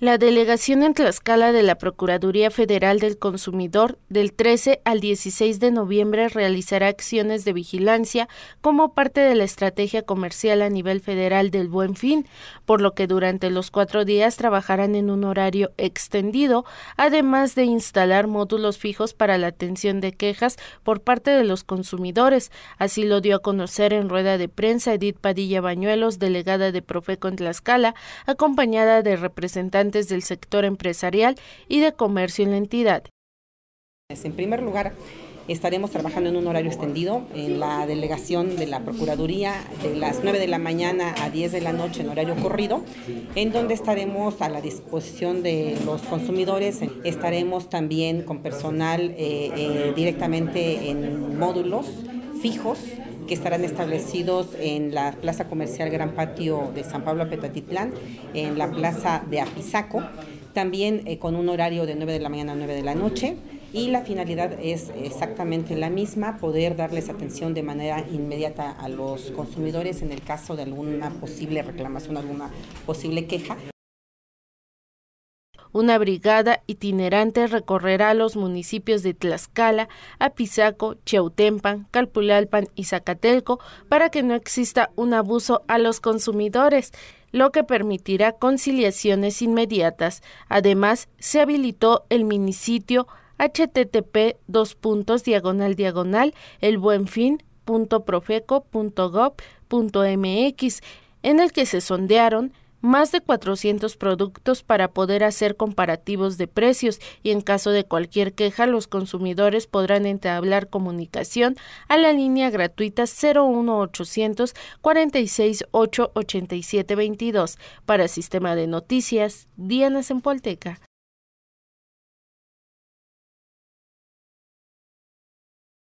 La delegación en Tlaxcala de la Procuraduría Federal del Consumidor del 13 al 16 de noviembre realizará acciones de vigilancia como parte de la estrategia comercial a nivel federal del Buen Fin, por lo que durante los cuatro días trabajarán en un horario extendido, además de instalar módulos fijos para la atención de quejas por parte de los consumidores. Así lo dio a conocer en rueda de prensa Edith Padilla Bañuelos, delegada de Profeco en Tlaxcala, acompañada de representantes del sector empresarial y de comercio en la entidad. En primer lugar, estaremos trabajando en un horario extendido en la delegación de la Procuraduría de las 9 de la mañana a 10 de la noche en horario corrido, en donde estaremos a la disposición de los consumidores. Estaremos también con personal eh, eh, directamente en módulos fijos que estarán establecidos en la Plaza Comercial Gran Patio de San Pablo Petatitlán, en la Plaza de Apizaco, también eh, con un horario de 9 de la mañana a 9 de la noche y la finalidad es exactamente la misma, poder darles atención de manera inmediata a los consumidores en el caso de alguna posible reclamación, alguna posible queja. Una brigada itinerante recorrerá los municipios de Tlaxcala, Apizaco, Cheutempan, Calpulalpan y Zacatelco para que no exista un abuso a los consumidores lo que permitirá conciliaciones inmediatas. Además, se habilitó el minisitio http dos diagonal diagonal el en el que se sondearon más de 400 productos para poder hacer comparativos de precios y en caso de cualquier queja los consumidores podrán entablar comunicación a la línea gratuita 01800 468 para Sistema de Noticias Diana Sempolteca.